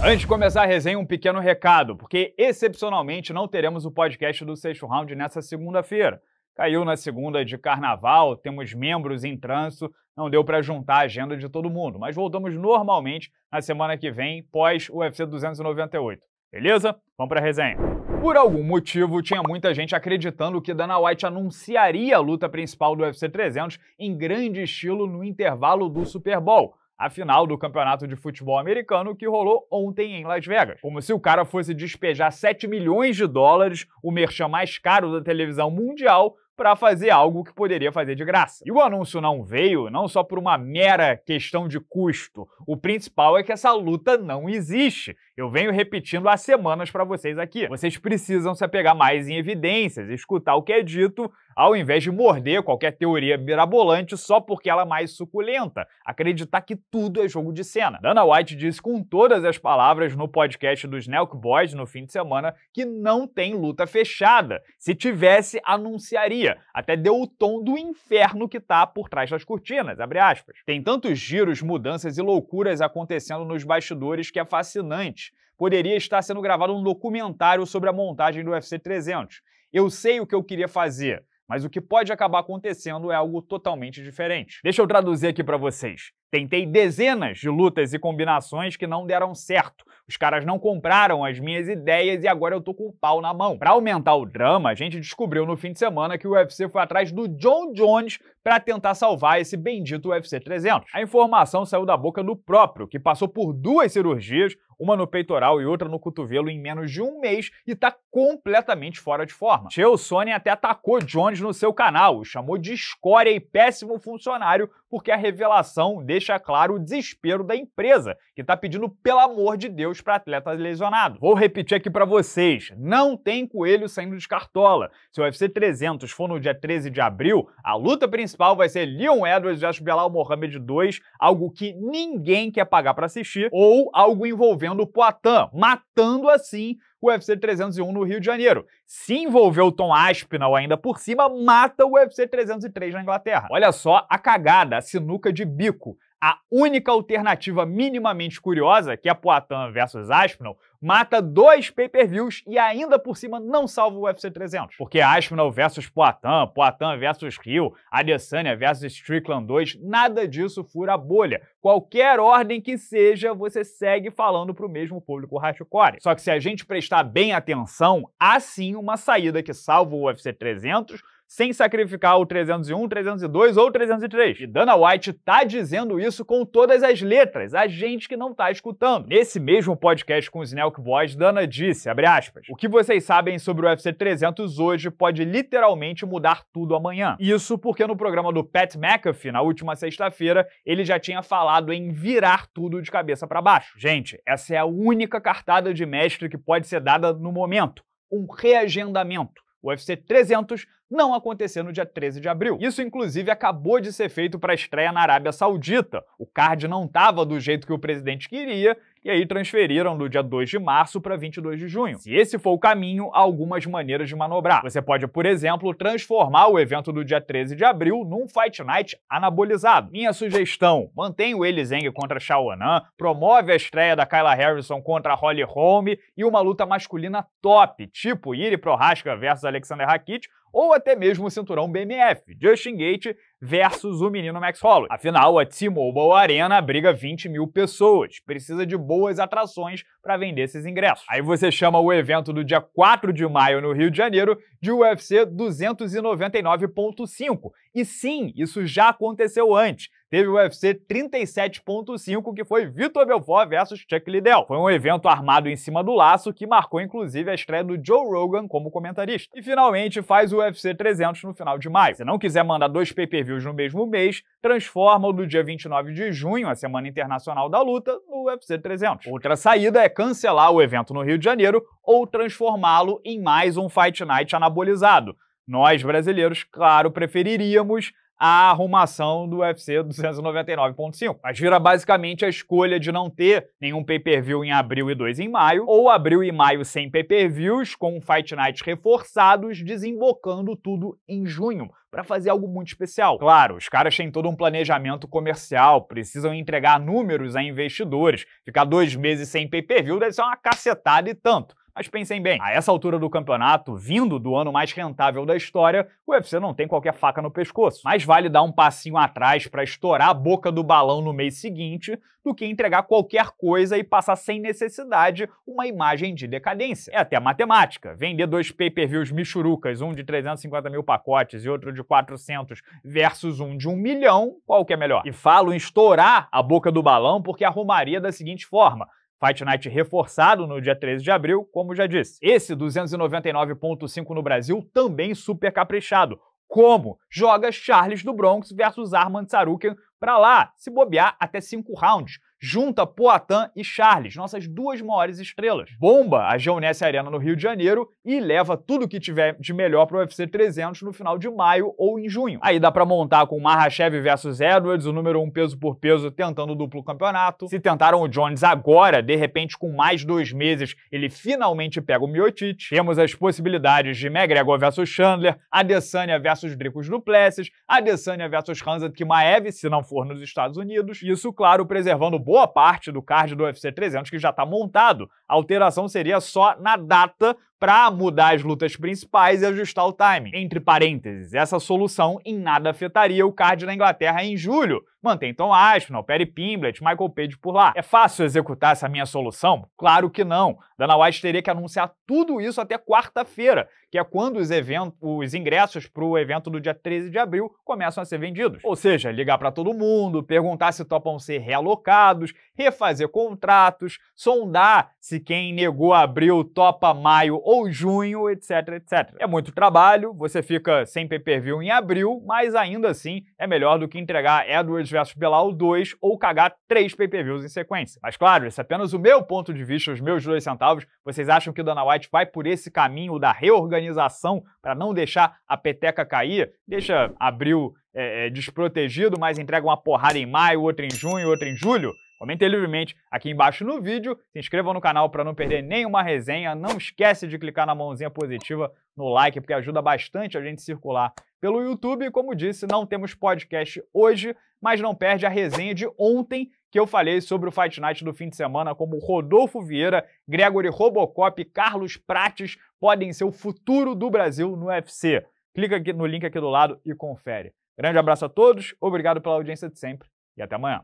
Antes de começar a resenha, um pequeno recado, porque excepcionalmente não teremos o podcast do sexto round nessa segunda-feira. Caiu na segunda de carnaval, temos membros em trânsito, não deu para juntar a agenda de todo mundo, mas voltamos normalmente na semana que vem, pós UFC 298. Beleza? Vamos para a resenha. Por algum motivo, tinha muita gente acreditando que Dana White anunciaria a luta principal do UFC 300 em grande estilo no intervalo do Super Bowl a final do Campeonato de Futebol Americano que rolou ontem em Las Vegas. Como se o cara fosse despejar 7 milhões de dólares, o merchan mais caro da televisão mundial, para fazer algo que poderia fazer de graça. E o anúncio não veio não só por uma mera questão de custo. O principal é que essa luta não existe. Eu venho repetindo há semanas para vocês aqui. Vocês precisam se apegar mais em evidências, escutar o que é dito ao invés de morder qualquer teoria mirabolante só porque ela é mais suculenta, acreditar que tudo é jogo de cena. Dana White disse com todas as palavras no podcast dos Nelk Boys no fim de semana que não tem luta fechada. Se tivesse, anunciaria. Até deu o tom do inferno que tá por trás das cortinas, Tem tantos giros, mudanças e loucuras acontecendo nos bastidores que é fascinante. Poderia estar sendo gravado um documentário sobre a montagem do UFC 300. Eu sei o que eu queria fazer. Mas o que pode acabar acontecendo é algo totalmente diferente. Deixa eu traduzir aqui para vocês. Tentei dezenas de lutas e combinações que não deram certo. Os caras não compraram as minhas ideias e agora eu tô com o pau na mão. Para aumentar o drama, a gente descobriu no fim de semana que o UFC foi atrás do John Jones para tentar salvar esse bendito UFC 300. A informação saiu da boca do próprio, que passou por duas cirurgias, uma no peitoral e outra no cotovelo em menos de um mês e tá completamente fora de forma. Chael Sonnen até atacou Jones no seu canal, o chamou de escória e péssimo funcionário porque a revelação de deixa claro o desespero da empresa, que está pedindo pelo amor de Deus para atleta lesionado. Vou repetir aqui para vocês: não tem coelho saindo de cartola. Se o UFC 300 for no dia 13 de abril, a luta principal vai ser Leon Edwards versus Belal Mohamed 2, algo que ninguém quer pagar para assistir, ou algo envolvendo o Poitin, matando assim o UFC 301 no Rio de Janeiro. Se envolver o Tom Aspinall ainda por cima, mata o UFC 303 na Inglaterra. Olha só a cagada, a sinuca de bico. A única alternativa minimamente curiosa, que é Poatan versus Aspinall, mata dois pay-per-views e ainda por cima não salva o UFC 300. Porque Aspinall versus Poatan, Poatan versus Rio, Adesanya versus Strickland 2, nada disso fura a bolha. Qualquer ordem que seja, você segue falando para o mesmo público hardcore. Só que se a gente prestar bem atenção, há sim uma saída que salva o UFC 300 sem sacrificar o 301, 302 ou 303. E Dana White tá dizendo isso com todas as letras, a gente que não tá escutando. Nesse mesmo podcast com o Snell Boys, Dana disse, abre aspas, o que vocês sabem sobre o UFC 300 hoje pode literalmente mudar tudo amanhã. Isso porque no programa do Pat McAfee, na última sexta-feira, ele já tinha falado em virar tudo de cabeça para baixo. Gente, essa é a única cartada de mestre que pode ser dada no momento. Um reagendamento. O UFC 300 não acontecer no dia 13 de abril. Isso, inclusive, acabou de ser feito para a estreia na Arábia Saudita. O card não estava do jeito que o presidente queria e aí transferiram do dia 2 de março para 22 de junho. Se esse for o caminho, há algumas maneiras de manobrar. Você pode, por exemplo, transformar o evento do dia 13 de abril num Fight Night anabolizado. Minha sugestão, mantém o Eli Zeng contra Shaonan, promove a estreia da Kyla Harrison contra Holly Holm e uma luta masculina top, tipo Iri Prohaska versus Alexander Rakic, ou até mesmo o cinturão BMF, Justin Gate versus o menino Max Holloway. Afinal, a T-Mobile Arena abriga 20 mil pessoas, precisa de boas atrações para vender esses ingressos. Aí você chama o evento do dia 4 de maio no Rio de Janeiro de UFC 299.5. E sim, isso já aconteceu antes teve o UFC 37.5, que foi Vitor Belfort versus Chuck Liddell. Foi um evento armado em cima do laço que marcou inclusive a estreia do Joe Rogan como comentarista. E finalmente faz o UFC 300 no final de maio. Se não quiser mandar dois pay-per-views no mesmo mês, transforma o do dia 29 de junho, a Semana Internacional da Luta, no UFC 300. Outra saída é cancelar o evento no Rio de Janeiro ou transformá-lo em mais um Fight Night anabolizado. Nós, brasileiros, claro, preferiríamos a arrumação do UFC 299.5. Mas vira basicamente a escolha de não ter nenhum pay-per-view em abril e dois em maio, ou abril e maio sem pay-per-views, com Fight Night reforçados, desembocando tudo em junho para fazer algo muito especial. Claro, os caras têm todo um planejamento comercial, precisam entregar números a investidores. Ficar dois meses sem pay-per-view deve ser uma cacetada e tanto. Mas pensem bem, a essa altura do campeonato, vindo do ano mais rentável da história, o UFC não tem qualquer faca no pescoço. Mas vale dar um passinho atrás para estourar a boca do balão no mês seguinte do que entregar qualquer coisa e passar sem necessidade uma imagem de decadência. É até matemática. Vender dois pay-per-views michurucas, um de 350 mil pacotes e outro de 400 versus um de um milhão, qual que é melhor? E falo em estourar a boca do balão porque arrumaria da seguinte forma. Fight Night reforçado no dia 13 de abril, como já disse. Esse 299.5 no Brasil também super caprichado. Como? Joga Charles do Bronx versus Armand Sarukian pra lá, se bobear até 5 rounds junta Poatan e Charles, nossas duas maiores estrelas. Bomba a Geonesse Arena no Rio de Janeiro e leva tudo que tiver de melhor para o UFC 300 no final de maio ou em junho. Aí dá para montar com Mahashev versus Edwards, o número um peso por peso tentando o duplo campeonato. Se tentaram o Jones agora, de repente com mais dois meses ele finalmente pega o Miocic. Temos as possibilidades de McGregor versus Chandler, Adesanya versus Dricos Duplessis, Adesanya versus Hamzat Kimaev, se não for nos Estados Unidos. Isso, claro, preservando boa parte do card do UFC 300 que já está montado. A alteração seria só na data para mudar as lutas principais e ajustar o timing. Entre parênteses, essa solução em nada afetaria o card da Inglaterra em julho. Mantém Tom Aspinall, Perry Pimblett, Michael Page por lá. É fácil executar essa minha solução? Claro que não. Dana White teria que anunciar tudo isso até quarta-feira, que é quando os, eventos, os ingressos para o evento do dia 13 de abril começam a ser vendidos. Ou seja, ligar para todo mundo, perguntar se topam ser realocados, refazer contratos, sondar se quem negou abril topa maio ou junho, etc, etc. É muito trabalho, você fica sem pay-per-view em abril, mas ainda assim é melhor do que entregar Edwards versus Belal 2 ou cagar três pay-per-views em sequência. Mas claro, esse é apenas o meu ponto de vista, os meus dois centavos. Vocês acham que o Dana White vai por esse caminho da reorganização para não deixar a peteca cair? Deixa abril é, é, desprotegido, mas entrega uma porrada em maio, outra em junho, outra em julho? Comente livremente aqui embaixo no vídeo, se inscreva no canal para não perder nenhuma resenha, não esquece de clicar na mãozinha positiva no like, porque ajuda bastante a gente circular pelo YouTube. Como disse, não temos podcast hoje, mas não perde a resenha de ontem que eu falei sobre o Fight Night do fim de semana, como Rodolfo Vieira, Gregory Robocop, e Carlos Prates podem ser o futuro do Brasil no UFC. Clica aqui no link aqui do lado e confere. Grande abraço a todos, obrigado pela audiência de sempre e até amanhã.